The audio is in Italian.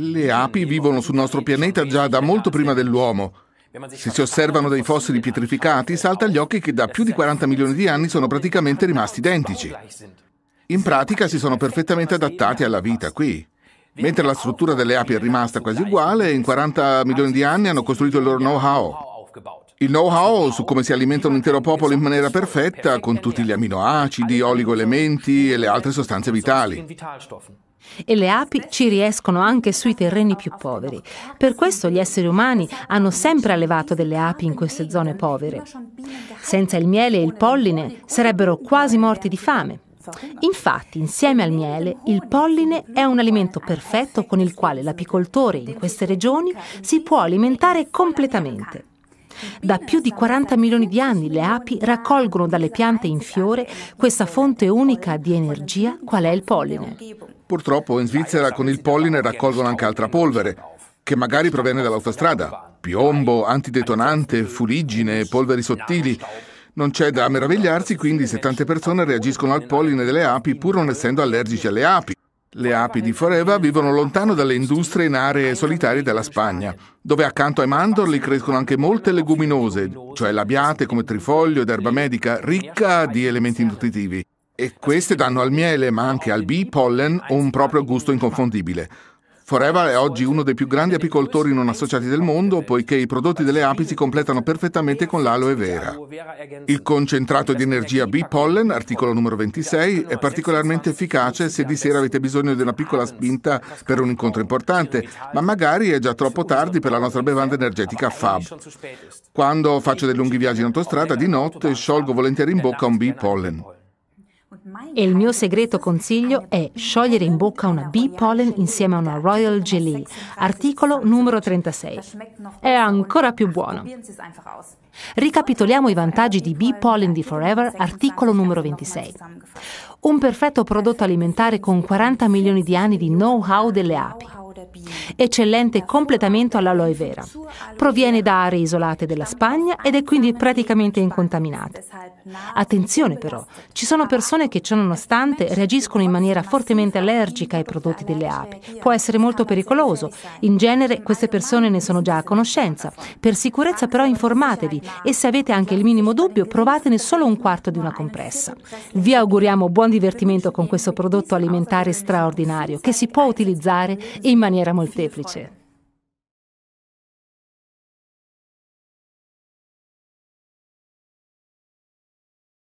Le api vivono sul nostro pianeta già da molto prima dell'uomo. Se si osservano dei fossili pietrificati, salta agli occhi che da più di 40 milioni di anni sono praticamente rimasti identici. In pratica si sono perfettamente adattati alla vita qui. Mentre la struttura delle api è rimasta quasi uguale, in 40 milioni di anni hanno costruito il loro know-how. Il know-how su come si alimenta un intero popolo in maniera perfetta, con tutti gli aminoacidi, oligoelementi e le altre sostanze vitali. E le api ci riescono anche sui terreni più poveri. Per questo gli esseri umani hanno sempre allevato delle api in queste zone povere. Senza il miele e il polline sarebbero quasi morti di fame. Infatti, insieme al miele, il polline è un alimento perfetto con il quale l'apicoltore in queste regioni si può alimentare completamente. Da più di 40 milioni di anni le api raccolgono dalle piante in fiore questa fonte unica di energia qual è il polline. Purtroppo in Svizzera con il polline raccolgono anche altra polvere, che magari proviene dall'autostrada. Piombo, antidetonante, fuliggine, polveri sottili. Non c'è da meravigliarsi quindi se tante persone reagiscono al polline delle api pur non essendo allergici alle api. Le api di Foreva vivono lontano dalle industrie in aree solitarie della Spagna, dove accanto ai mandorli crescono anche molte leguminose, cioè labiate come trifoglio ed erba medica ricca di elementi nutritivi. E queste danno al miele, ma anche al bee pollen, un proprio gusto inconfondibile. Forever è oggi uno dei più grandi apicoltori non associati del mondo poiché i prodotti delle api si completano perfettamente con l'aloe vera. Il concentrato di energia B-Pollen, articolo numero 26, è particolarmente efficace se di sera avete bisogno di una piccola spinta per un incontro importante, ma magari è già troppo tardi per la nostra bevanda energetica Fab. Quando faccio dei lunghi viaggi in autostrada, di notte sciolgo volentieri in bocca un B-Pollen. E il mio segreto consiglio è sciogliere in bocca una bee pollen insieme a una Royal Jelly, articolo numero 36. È ancora più buono. Ricapitoliamo i vantaggi di Bee Pollen di Forever, articolo numero 26. Un perfetto prodotto alimentare con 40 milioni di anni di know-how delle api eccellente completamento all'aloe vera. Proviene da aree isolate della Spagna ed è quindi praticamente incontaminata. Attenzione però, ci sono persone che ciononostante reagiscono in maniera fortemente allergica ai prodotti delle api. Può essere molto pericoloso. In genere queste persone ne sono già a conoscenza. Per sicurezza però informatevi e se avete anche il minimo dubbio provatene solo un quarto di una compressa. Vi auguriamo buon divertimento con questo prodotto alimentare straordinario che si può utilizzare in maniera molteplice. репліці.